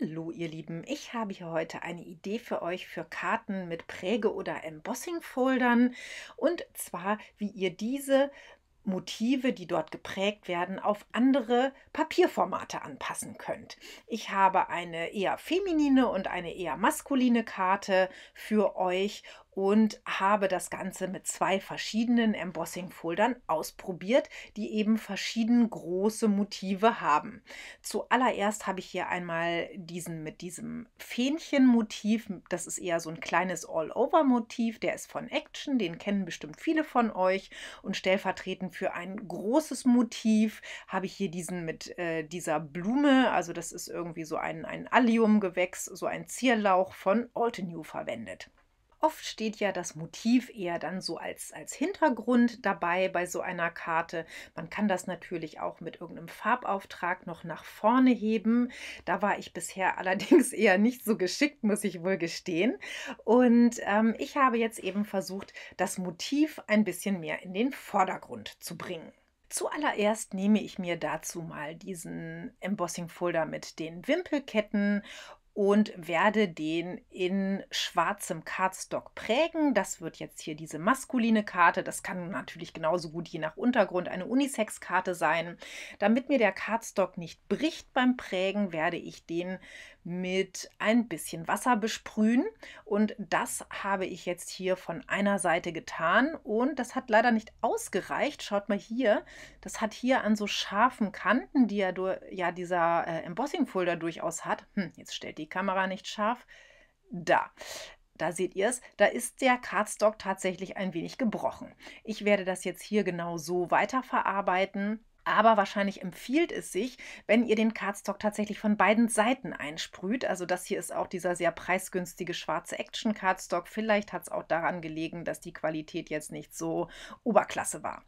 Hallo ihr Lieben, ich habe hier heute eine Idee für euch für Karten mit Präge- oder Embossing-Foldern und zwar, wie ihr diese Motive, die dort geprägt werden, auf andere Papierformate anpassen könnt. Ich habe eine eher feminine und eine eher maskuline Karte für euch und habe das Ganze mit zwei verschiedenen Embossing-Foldern ausprobiert, die eben verschieden große Motive haben. Zuallererst habe ich hier einmal diesen mit diesem Fähnchen-Motiv. Das ist eher so ein kleines All-Over-Motiv. Der ist von Action, den kennen bestimmt viele von euch. Und stellvertretend für ein großes Motiv habe ich hier diesen mit äh, dieser Blume. Also das ist irgendwie so ein, ein Allium-Gewächs, so ein Zierlauch von Altenew verwendet. Oft steht ja das Motiv eher dann so als, als Hintergrund dabei bei so einer Karte. Man kann das natürlich auch mit irgendeinem Farbauftrag noch nach vorne heben. Da war ich bisher allerdings eher nicht so geschickt, muss ich wohl gestehen. Und ähm, ich habe jetzt eben versucht, das Motiv ein bisschen mehr in den Vordergrund zu bringen. Zuallererst nehme ich mir dazu mal diesen Embossing-Folder mit den Wimpelketten und werde den in schwarzem Cardstock prägen. Das wird jetzt hier diese maskuline Karte. Das kann natürlich genauso gut je nach Untergrund eine Unisex-Karte sein. Damit mir der Cardstock nicht bricht beim Prägen, werde ich den mit ein bisschen Wasser besprühen. Und das habe ich jetzt hier von einer Seite getan. Und das hat leider nicht ausgereicht. Schaut mal hier. Das hat hier an so scharfen Kanten, die ja, ja dieser äh, Embossing-Folder durchaus hat. Hm, jetzt stellt die Kamera nicht scharf. Da da seht ihr es, da ist der Cardstock tatsächlich ein wenig gebrochen. Ich werde das jetzt hier genau so weiterverarbeiten aber wahrscheinlich empfiehlt es sich, wenn ihr den Cardstock tatsächlich von beiden Seiten einsprüht. Also das hier ist auch dieser sehr preisgünstige schwarze Action Cardstock. Vielleicht hat es auch daran gelegen, dass die Qualität jetzt nicht so Oberklasse war.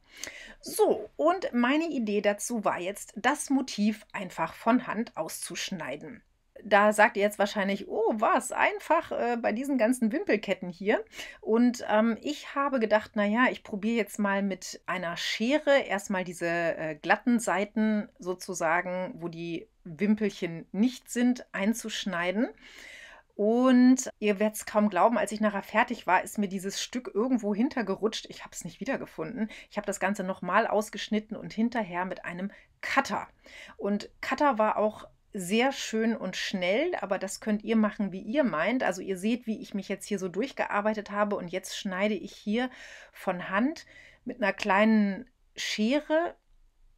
So, und meine Idee dazu war jetzt, das Motiv einfach von Hand auszuschneiden da sagt ihr jetzt wahrscheinlich, oh, was, einfach äh, bei diesen ganzen Wimpelketten hier. Und ähm, ich habe gedacht, naja, ich probiere jetzt mal mit einer Schere erstmal diese äh, glatten Seiten sozusagen, wo die Wimpelchen nicht sind, einzuschneiden. Und ihr werdet es kaum glauben, als ich nachher fertig war, ist mir dieses Stück irgendwo hintergerutscht. Ich habe es nicht wiedergefunden. Ich habe das Ganze nochmal ausgeschnitten und hinterher mit einem Cutter. Und Cutter war auch sehr schön und schnell, aber das könnt ihr machen, wie ihr meint. Also ihr seht, wie ich mich jetzt hier so durchgearbeitet habe und jetzt schneide ich hier von Hand mit einer kleinen Schere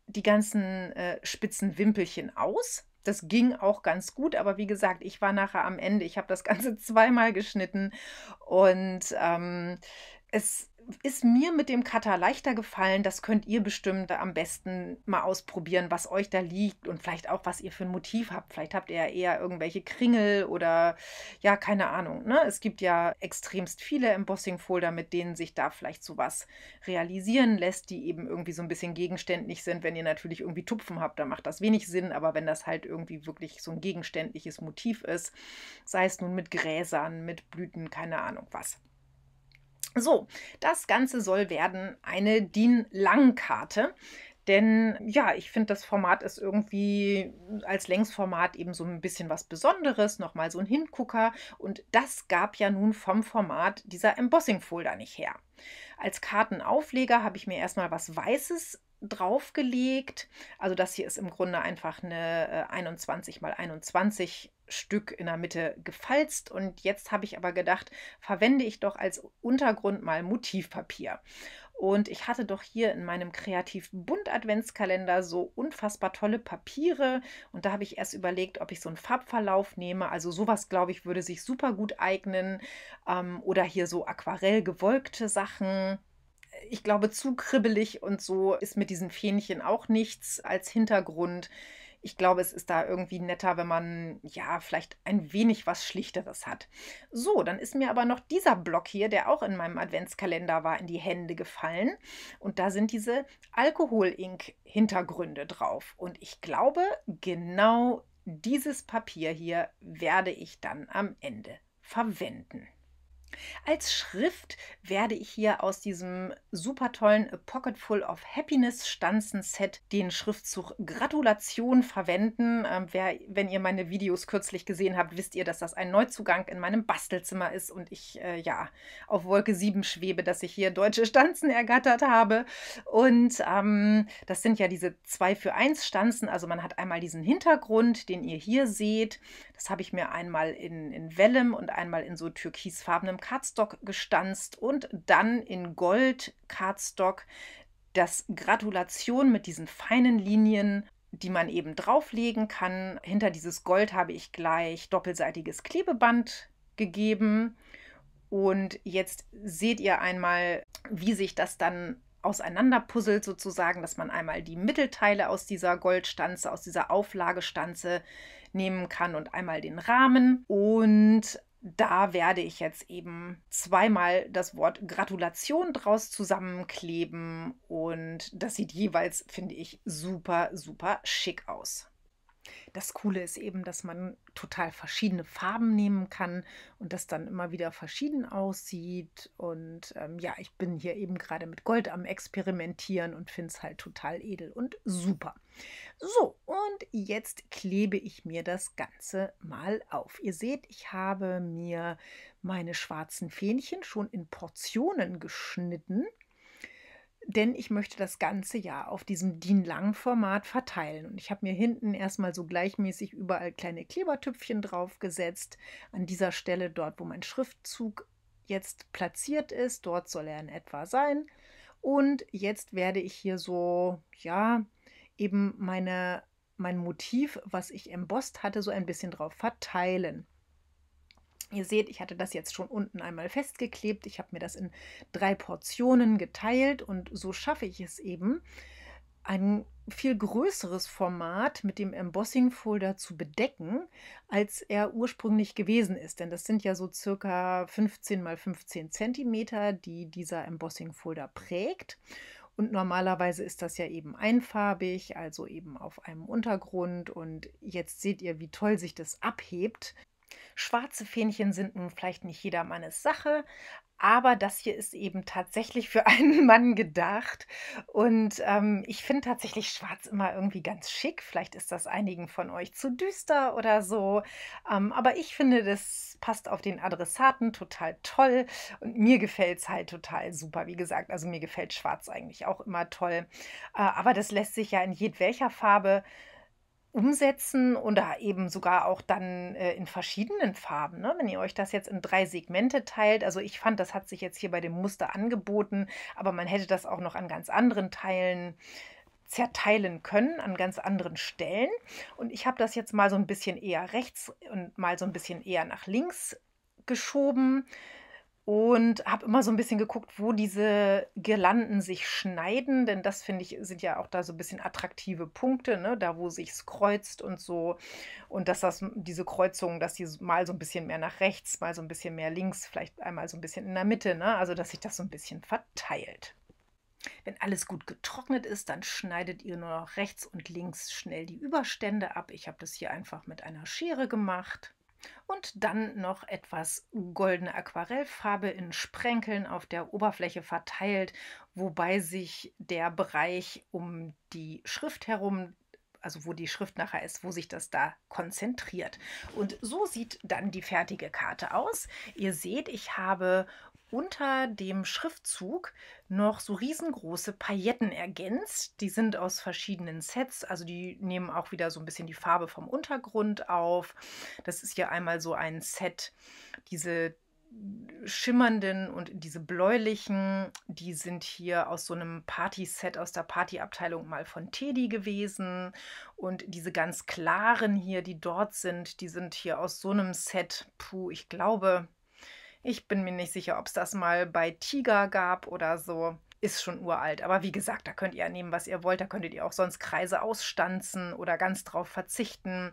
die ganzen äh, spitzen Wimpelchen aus. Das ging auch ganz gut, aber wie gesagt, ich war nachher am Ende. Ich habe das Ganze zweimal geschnitten und ähm, es ist mir mit dem Cutter leichter gefallen. Das könnt ihr bestimmt am besten mal ausprobieren, was euch da liegt und vielleicht auch, was ihr für ein Motiv habt. Vielleicht habt ihr ja eher irgendwelche Kringel oder ja, keine Ahnung. Ne? Es gibt ja extremst viele Embossing-Folder, mit denen sich da vielleicht sowas realisieren lässt, die eben irgendwie so ein bisschen gegenständlich sind. Wenn ihr natürlich irgendwie Tupfen habt, dann macht das wenig Sinn. Aber wenn das halt irgendwie wirklich so ein gegenständliches Motiv ist, sei es nun mit Gräsern, mit Blüten, keine Ahnung was so, das Ganze soll werden eine DIN-Langkarte. Denn ja, ich finde, das Format ist irgendwie als Längsformat eben so ein bisschen was Besonderes, nochmal so ein Hingucker. Und das gab ja nun vom Format dieser Embossing-Folder nicht her. Als Kartenaufleger habe ich mir erstmal was Weißes draufgelegt. Also das hier ist im Grunde einfach eine 21 x 21 Stück in der Mitte gefalzt und jetzt habe ich aber gedacht, verwende ich doch als Untergrund mal Motivpapier. Und ich hatte doch hier in meinem kreativ bunt Adventskalender so unfassbar tolle Papiere. Und da habe ich erst überlegt, ob ich so einen Farbverlauf nehme. Also sowas, glaube ich, würde sich super gut eignen. Ähm, oder hier so aquarell gewolkte Sachen. Ich glaube, zu kribbelig und so ist mit diesen Fähnchen auch nichts als Hintergrund ich glaube, es ist da irgendwie netter, wenn man ja vielleicht ein wenig was Schlichteres hat. So, dann ist mir aber noch dieser Block hier, der auch in meinem Adventskalender war, in die Hände gefallen. Und da sind diese Alkohol-Ink-Hintergründe drauf. Und ich glaube, genau dieses Papier hier werde ich dann am Ende verwenden. Als Schrift werde ich hier aus diesem super tollen Pocketful of Happiness Stanzen Set den Schriftzug Gratulation verwenden. Ähm, wer, wenn ihr meine Videos kürzlich gesehen habt, wisst ihr, dass das ein Neuzugang in meinem Bastelzimmer ist und ich äh, ja auf Wolke 7 schwebe, dass ich hier deutsche Stanzen ergattert habe. Und ähm, das sind ja diese 2 für 1 Stanzen. Also man hat einmal diesen Hintergrund, den ihr hier seht. Das habe ich mir einmal in, in Vellum und einmal in so türkisfarbenem einem Cardstock gestanzt und dann in Gold Cardstock das Gratulation mit diesen feinen Linien die man eben drauflegen kann. Hinter dieses Gold habe ich gleich doppelseitiges Klebeband gegeben. Und jetzt seht ihr einmal, wie sich das dann auseinanderpuzzelt sozusagen, dass man einmal die Mittelteile aus dieser Goldstanze, aus dieser Auflagestanze nehmen kann und einmal den Rahmen. Und da werde ich jetzt eben zweimal das Wort Gratulation draus zusammenkleben und das sieht jeweils, finde ich, super, super schick aus das Coole ist eben, dass man total verschiedene Farben nehmen kann und das dann immer wieder verschieden aussieht. Und ähm, ja, ich bin hier eben gerade mit Gold am Experimentieren und finde es halt total edel und super. So, und jetzt klebe ich mir das Ganze mal auf. Ihr seht, ich habe mir meine schwarzen Fähnchen schon in Portionen geschnitten denn ich möchte das ganze Jahr auf diesem DIN Lang Format verteilen. Und ich habe mir hinten erstmal so gleichmäßig überall kleine Klebertüpfchen draufgesetzt. An dieser Stelle, dort wo mein Schriftzug jetzt platziert ist, dort soll er in etwa sein. Und jetzt werde ich hier so, ja, eben meine, mein Motiv, was ich embossed hatte, so ein bisschen drauf verteilen. Ihr seht, ich hatte das jetzt schon unten einmal festgeklebt. Ich habe mir das in drei Portionen geteilt und so schaffe ich es eben, ein viel größeres Format mit dem Embossing-Folder zu bedecken, als er ursprünglich gewesen ist. Denn das sind ja so circa 15 mal 15 Zentimeter, die dieser Embossing-Folder prägt. Und normalerweise ist das ja eben einfarbig, also eben auf einem Untergrund. Und jetzt seht ihr, wie toll sich das abhebt Schwarze Fähnchen sind nun vielleicht nicht jedermannes Sache, aber das hier ist eben tatsächlich für einen Mann gedacht. Und ähm, ich finde tatsächlich schwarz immer irgendwie ganz schick. Vielleicht ist das einigen von euch zu düster oder so. Ähm, aber ich finde, das passt auf den Adressaten total toll. Und mir gefällt es halt total super. Wie gesagt, also mir gefällt schwarz eigentlich auch immer toll. Äh, aber das lässt sich ja in jedwelcher Farbe umsetzen oder eben sogar auch dann äh, in verschiedenen Farben. Ne? Wenn ihr euch das jetzt in drei Segmente teilt, also ich fand, das hat sich jetzt hier bei dem Muster angeboten, aber man hätte das auch noch an ganz anderen Teilen zerteilen können an ganz anderen Stellen. Und ich habe das jetzt mal so ein bisschen eher rechts und mal so ein bisschen eher nach links geschoben und habe immer so ein bisschen geguckt, wo diese Girlanden sich schneiden, denn das finde ich sind ja auch da so ein bisschen attraktive Punkte, ne? da wo sich's kreuzt und so und dass das diese Kreuzungen, dass die mal so ein bisschen mehr nach rechts, mal so ein bisschen mehr links, vielleicht einmal so ein bisschen in der Mitte, ne? also dass sich das so ein bisschen verteilt. Wenn alles gut getrocknet ist, dann schneidet ihr nur noch rechts und links schnell die Überstände ab. Ich habe das hier einfach mit einer Schere gemacht. Und dann noch etwas goldene Aquarellfarbe in Sprenkeln auf der Oberfläche verteilt, wobei sich der Bereich um die Schrift herum also wo die Schrift nachher ist, wo sich das da konzentriert. Und so sieht dann die fertige Karte aus. Ihr seht, ich habe unter dem Schriftzug noch so riesengroße Pailletten ergänzt. Die sind aus verschiedenen Sets, also die nehmen auch wieder so ein bisschen die Farbe vom Untergrund auf. Das ist hier einmal so ein Set, diese schimmernden und diese bläulichen, die sind hier aus so einem Party-Set aus der Partyabteilung mal von Teddy gewesen. Und diese ganz klaren hier, die dort sind, die sind hier aus so einem Set. Puh, ich glaube, ich bin mir nicht sicher, ob es das mal bei Tiger gab oder so. Ist schon uralt. Aber wie gesagt, da könnt ihr nehmen, was ihr wollt. Da könntet ihr auch sonst Kreise ausstanzen oder ganz drauf verzichten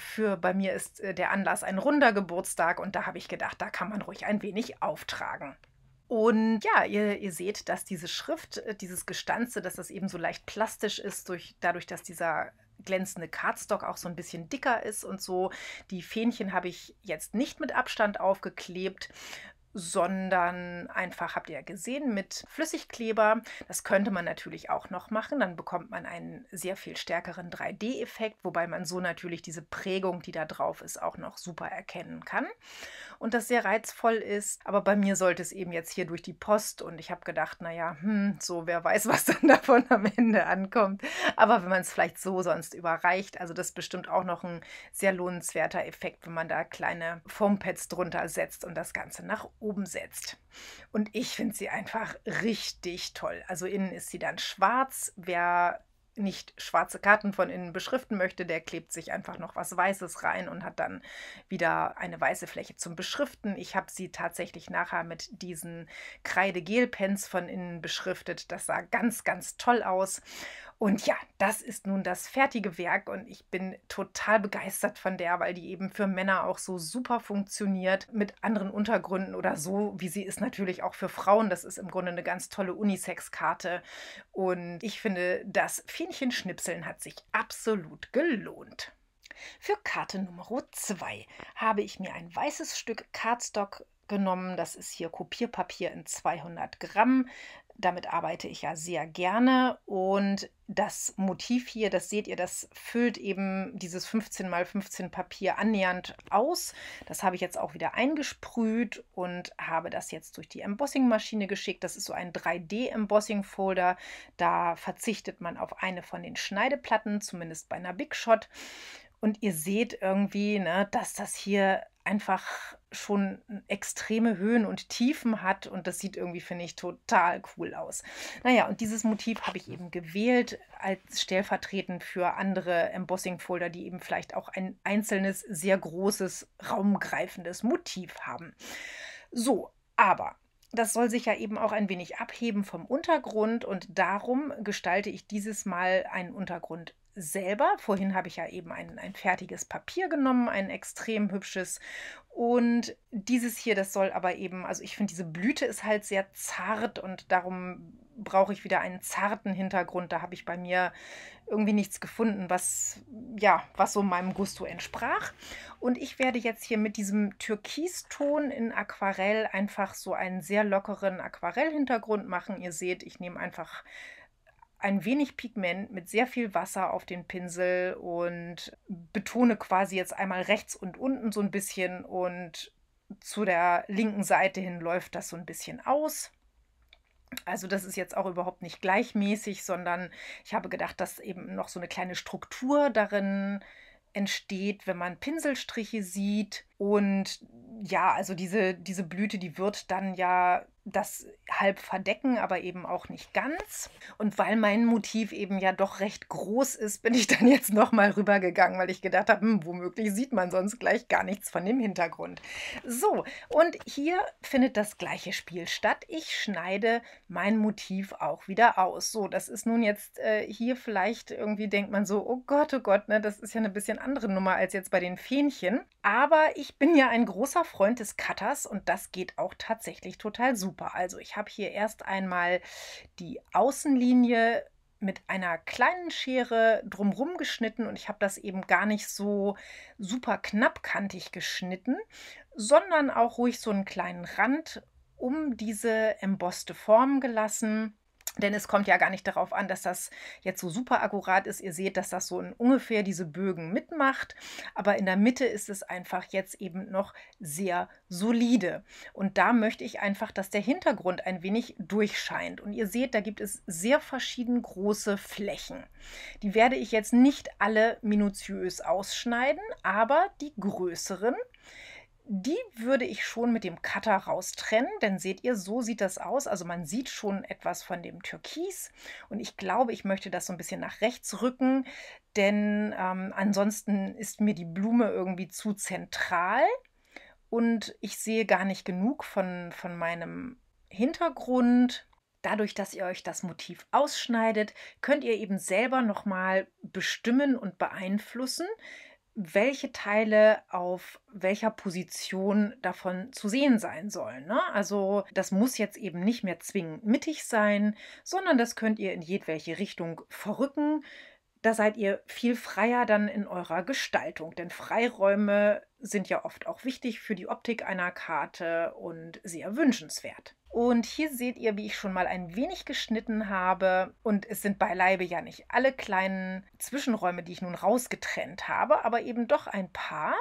für bei mir ist äh, der Anlass ein runder Geburtstag und da habe ich gedacht, da kann man ruhig ein wenig auftragen. Und ja, ihr, ihr, seht, dass diese Schrift, äh, dieses Gestanze, dass das eben so leicht plastisch ist, durch, dadurch, dass dieser glänzende Cardstock auch so ein bisschen dicker ist und so. Die Fähnchen habe ich jetzt nicht mit Abstand aufgeklebt, sondern einfach, habt ihr ja gesehen, mit Flüssigkleber. Das könnte man natürlich auch noch machen. Dann bekommt man einen sehr viel stärkeren 3D-Effekt, wobei man so natürlich diese Prägung, die da drauf ist, auch noch super erkennen kann und das sehr reizvoll ist. Aber bei mir sollte es eben jetzt hier durch die Post und ich habe gedacht, naja, hm, so wer weiß, was dann davon am Ende ankommt. Aber wenn man es vielleicht so sonst überreicht, also das ist bestimmt auch noch ein sehr lohnenswerter Effekt, wenn man da kleine Foampads drunter setzt und das Ganze nach oben setzt. Und ich finde sie einfach richtig toll. Also innen ist sie dann schwarz. Wer nicht schwarze Karten von innen beschriften möchte, der klebt sich einfach noch was Weißes rein und hat dann wieder eine weiße Fläche zum Beschriften. Ich habe sie tatsächlich nachher mit diesen Kreidegel-Pens von innen beschriftet. Das sah ganz, ganz toll aus. Und ja, das ist nun das fertige Werk und ich bin total begeistert von der, weil die eben für Männer auch so super funktioniert, mit anderen Untergründen oder so, wie sie ist natürlich auch für Frauen. Das ist im Grunde eine ganz tolle Unisex-Karte. Und ich finde, das Fähnchenschnipseln hat sich absolut gelohnt. Für Karte Nummer 2 habe ich mir ein weißes Stück Cardstock genommen. Das ist hier Kopierpapier in 200 Gramm. Damit arbeite ich ja sehr gerne und das Motiv hier, das seht ihr, das füllt eben dieses 15 x 15 Papier annähernd aus. Das habe ich jetzt auch wieder eingesprüht und habe das jetzt durch die Embossing-Maschine geschickt. Das ist so ein 3D-Embossing-Folder. Da verzichtet man auf eine von den Schneideplatten, zumindest bei einer Big Shot. Und ihr seht irgendwie, ne, dass das hier einfach schon extreme Höhen und Tiefen hat und das sieht irgendwie, finde ich, total cool aus. Naja, und dieses Motiv habe ich eben gewählt als stellvertretend für andere Embossing-Folder, die eben vielleicht auch ein einzelnes, sehr großes, raumgreifendes Motiv haben. So, aber das soll sich ja eben auch ein wenig abheben vom Untergrund und darum gestalte ich dieses Mal einen Untergrund selber. Vorhin habe ich ja eben ein, ein fertiges Papier genommen, ein extrem hübsches. Und dieses hier, das soll aber eben, also ich finde, diese Blüte ist halt sehr zart und darum brauche ich wieder einen zarten Hintergrund. Da habe ich bei mir irgendwie nichts gefunden, was ja, was so meinem Gusto entsprach. Und ich werde jetzt hier mit diesem Türkiston in Aquarell einfach so einen sehr lockeren Aquarellhintergrund machen. Ihr seht, ich nehme einfach ein wenig Pigment mit sehr viel Wasser auf den Pinsel und betone quasi jetzt einmal rechts und unten so ein bisschen und zu der linken Seite hin läuft das so ein bisschen aus. Also das ist jetzt auch überhaupt nicht gleichmäßig, sondern ich habe gedacht, dass eben noch so eine kleine Struktur darin entsteht, wenn man Pinselstriche sieht. Und ja, also diese, diese Blüte, die wird dann ja das halb verdecken, aber eben auch nicht ganz. Und weil mein Motiv eben ja doch recht groß ist, bin ich dann jetzt nochmal rübergegangen, weil ich gedacht habe, hm, womöglich sieht man sonst gleich gar nichts von dem Hintergrund. So, und hier findet das gleiche Spiel statt. Ich schneide mein Motiv auch wieder aus. So, das ist nun jetzt äh, hier vielleicht irgendwie denkt man so, oh Gott, oh Gott, ne, das ist ja eine bisschen andere Nummer als jetzt bei den Fähnchen. Aber ich ich bin ja ein großer Freund des Cutters und das geht auch tatsächlich total super. Also ich habe hier erst einmal die Außenlinie mit einer kleinen Schere drumrum geschnitten und ich habe das eben gar nicht so super knappkantig geschnitten, sondern auch ruhig so einen kleinen Rand um diese embosste Form gelassen. Denn es kommt ja gar nicht darauf an, dass das jetzt so super akkurat ist. Ihr seht, dass das so ungefähr diese Bögen mitmacht. Aber in der Mitte ist es einfach jetzt eben noch sehr solide. Und da möchte ich einfach, dass der Hintergrund ein wenig durchscheint. Und ihr seht, da gibt es sehr verschieden große Flächen. Die werde ich jetzt nicht alle minutiös ausschneiden, aber die größeren die würde ich schon mit dem Cutter raustrennen, denn seht ihr, so sieht das aus. Also man sieht schon etwas von dem Türkis und ich glaube, ich möchte das so ein bisschen nach rechts rücken, denn ähm, ansonsten ist mir die Blume irgendwie zu zentral und ich sehe gar nicht genug von, von meinem Hintergrund. Dadurch, dass ihr euch das Motiv ausschneidet, könnt ihr eben selber nochmal bestimmen und beeinflussen, welche Teile auf welcher Position davon zu sehen sein sollen. Ne? Also das muss jetzt eben nicht mehr zwingend mittig sein, sondern das könnt ihr in jedwelche Richtung verrücken. Da seid ihr viel freier dann in eurer Gestaltung, denn Freiräume sind ja oft auch wichtig für die Optik einer Karte und sehr wünschenswert. Und hier seht ihr, wie ich schon mal ein wenig geschnitten habe. Und es sind beileibe ja nicht alle kleinen Zwischenräume, die ich nun rausgetrennt habe, aber eben doch ein paar.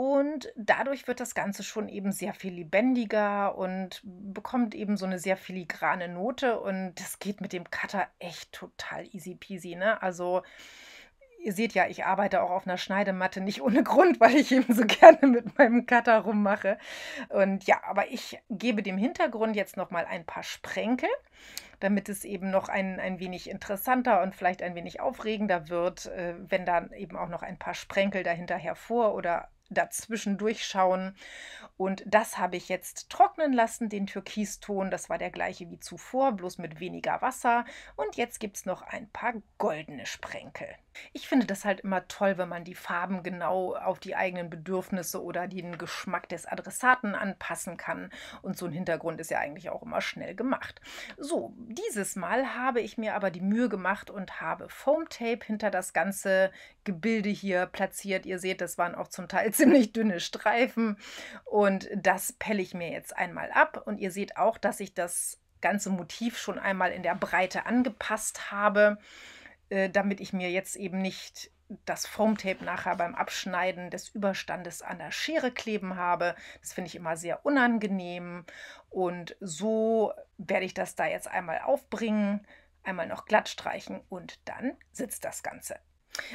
Und dadurch wird das Ganze schon eben sehr viel lebendiger und bekommt eben so eine sehr filigrane Note. Und das geht mit dem Cutter echt total easy peasy. Ne? Also ihr seht ja, ich arbeite auch auf einer Schneidematte, nicht ohne Grund, weil ich eben so gerne mit meinem Cutter rummache. Und ja, aber ich gebe dem Hintergrund jetzt nochmal ein paar Sprenkel, damit es eben noch ein, ein wenig interessanter und vielleicht ein wenig aufregender wird, äh, wenn dann eben auch noch ein paar Sprenkel dahinter hervor oder dazwischen durchschauen. Und das habe ich jetzt trocknen lassen, den Türkiston. Das war der gleiche wie zuvor, bloß mit weniger Wasser. Und jetzt gibt es noch ein paar goldene Sprenkel. Ich finde das halt immer toll, wenn man die Farben genau auf die eigenen Bedürfnisse oder den Geschmack des Adressaten anpassen kann. Und so ein Hintergrund ist ja eigentlich auch immer schnell gemacht. So, dieses Mal habe ich mir aber die Mühe gemacht und habe Foamtape hinter das ganze Gebilde hier platziert. Ihr seht, das waren auch zum Teil ziemlich dünne Streifen. Und das pelle ich mir jetzt einmal ab. Und ihr seht auch, dass ich das ganze Motiv schon einmal in der Breite angepasst habe. Äh, damit ich mir jetzt eben nicht das Foamtape nachher beim Abschneiden des Überstandes an der Schere kleben habe. Das finde ich immer sehr unangenehm. Und so werde ich das da jetzt einmal aufbringen, einmal noch glatt streichen und dann sitzt das Ganze.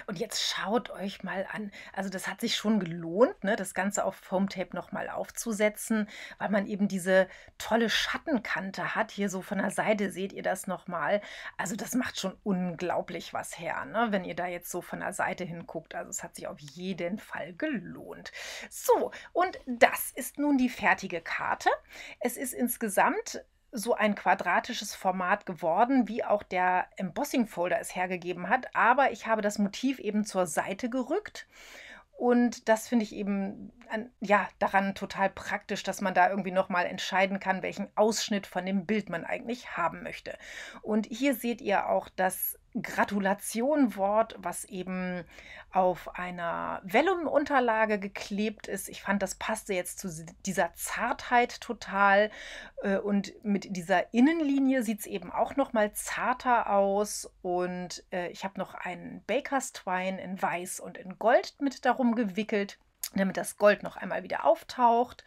Und jetzt schaut euch mal an. Also das hat sich schon gelohnt, ne, das Ganze auf Foamtape nochmal aufzusetzen, weil man eben diese tolle Schattenkante hat. Hier so von der Seite seht ihr das nochmal. Also das macht schon unglaublich was her, ne, wenn ihr da jetzt so von der Seite hinguckt. Also es hat sich auf jeden Fall gelohnt. So, und das ist nun die fertige Karte. Es ist insgesamt so ein quadratisches Format geworden, wie auch der Embossing-Folder es hergegeben hat. Aber ich habe das Motiv eben zur Seite gerückt. Und das finde ich eben an, ja, daran total praktisch, dass man da irgendwie nochmal entscheiden kann, welchen Ausschnitt von dem Bild man eigentlich haben möchte. Und hier seht ihr auch das Gratulation-Wort, was eben auf einer Vellum-Unterlage geklebt ist. Ich fand, das passte jetzt zu dieser Zartheit total. Äh, und mit dieser Innenlinie sieht es eben auch noch mal zarter aus. Und äh, ich habe noch einen Baker's Twine in Weiß und in Gold mit darum gewickelt, damit das Gold noch einmal wieder auftaucht.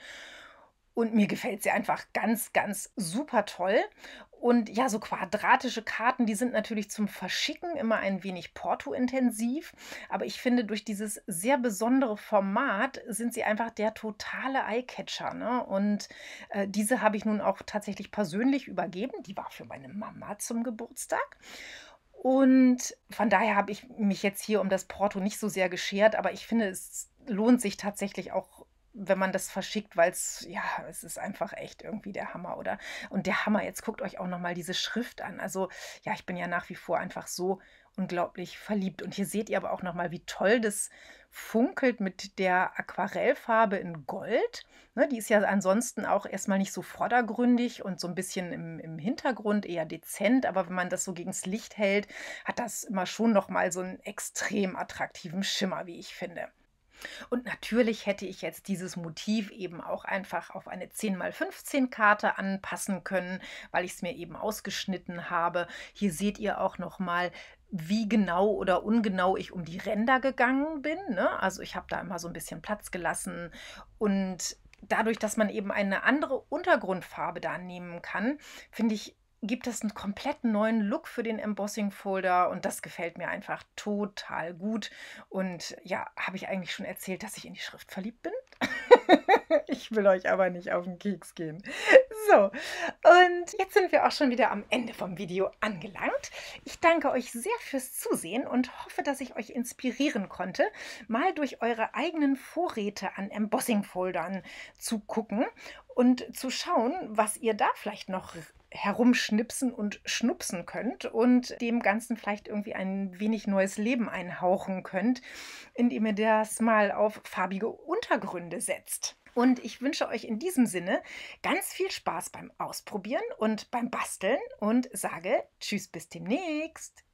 Und mir gefällt sie einfach ganz, ganz super toll. Und ja, so quadratische Karten, die sind natürlich zum Verschicken immer ein wenig Porto-intensiv. Aber ich finde, durch dieses sehr besondere Format sind sie einfach der totale Eyecatcher. Ne? Und äh, diese habe ich nun auch tatsächlich persönlich übergeben. Die war für meine Mama zum Geburtstag. Und von daher habe ich mich jetzt hier um das Porto nicht so sehr geschert, aber ich finde, es lohnt sich tatsächlich auch wenn man das verschickt, weil es, ja, es ist einfach echt irgendwie der Hammer, oder? Und der Hammer, jetzt guckt euch auch nochmal diese Schrift an. Also, ja, ich bin ja nach wie vor einfach so unglaublich verliebt. Und hier seht ihr aber auch nochmal, wie toll das funkelt mit der Aquarellfarbe in Gold. Ne, die ist ja ansonsten auch erstmal nicht so vordergründig und so ein bisschen im, im Hintergrund eher dezent. Aber wenn man das so gegens Licht hält, hat das immer schon nochmal so einen extrem attraktiven Schimmer, wie ich finde. Und natürlich hätte ich jetzt dieses Motiv eben auch einfach auf eine 10x15 Karte anpassen können, weil ich es mir eben ausgeschnitten habe. Hier seht ihr auch nochmal, wie genau oder ungenau ich um die Ränder gegangen bin. Ne? Also ich habe da immer so ein bisschen Platz gelassen und dadurch, dass man eben eine andere Untergrundfarbe da nehmen kann, finde ich gibt es einen komplett neuen Look für den Embossing-Folder und das gefällt mir einfach total gut. Und ja, habe ich eigentlich schon erzählt, dass ich in die Schrift verliebt bin? ich will euch aber nicht auf den Keks gehen. So, und jetzt sind wir auch schon wieder am Ende vom Video angelangt. Ich danke euch sehr fürs Zusehen und hoffe, dass ich euch inspirieren konnte, mal durch eure eigenen Vorräte an Embossing-Foldern zu gucken und zu schauen, was ihr da vielleicht noch herumschnipsen und schnupsen könnt und dem Ganzen vielleicht irgendwie ein wenig neues Leben einhauchen könnt, indem ihr das mal auf farbige Untergründe setzt. Und ich wünsche euch in diesem Sinne ganz viel Spaß beim Ausprobieren und beim Basteln und sage Tschüss bis demnächst.